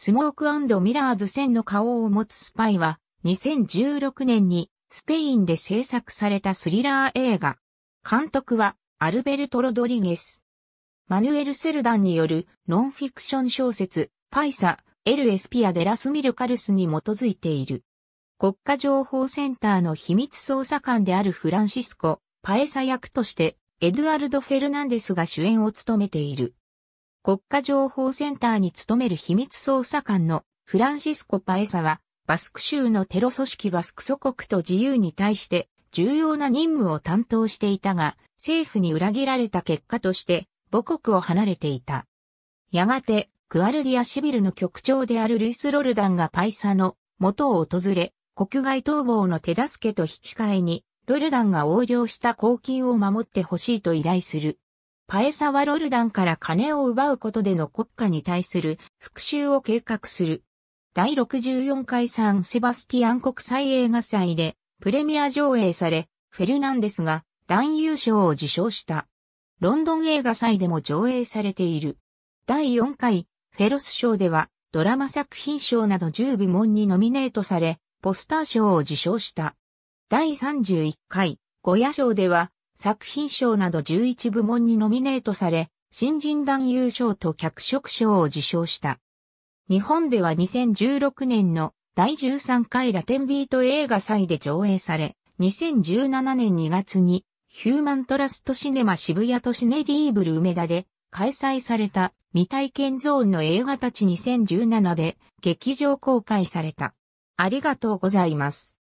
スモークミラーズ1000の顔を持つスパイは、2016年にスペインで制作されたスリラー映画。監督はアルベルト・ロドリゲス。マヌエル・セルダンによるノンフィクション小説、パイサ、エル・エスピア・デラス・ミルカルスに基づいている。国家情報センターの秘密捜査官であるフランシスコ・パエサ役として、エドゥアルド・フェルナンデスが主演を務めている。国家情報センターに勤める秘密捜査官のフランシスコ・パエサは、バスク州のテロ組織バスク祖国と自由に対して重要な任務を担当していたが、政府に裏切られた結果として母国を離れていた。やがて、クアルディアシビルの局長であるルイス・ロルダンがパイサの元を訪れ、国外逃亡の手助けと引き換えに、ロルダンが横領した公金を守ってほしいと依頼する。パエサワロルダンから金を奪うことでの国家に対する復讐を計画する。第64回サンセバスティアン国際映画祭でプレミア上映され、フェルナンデスが男優賞を受賞した。ロンドン映画祭でも上映されている。第4回フェロス賞ではドラマ作品賞など10部門にノミネートされ、ポスター賞を受賞した。第31回ゴヤ賞では作品賞など11部門にノミネートされ、新人男優賞と脚色賞を受賞した。日本では2016年の第13回ラテンビート映画祭で上映され、2017年2月にヒューマントラストシネマ渋谷とシネリーブル梅田で開催された未体験ゾーンの映画たち2017で劇場公開された。ありがとうございます。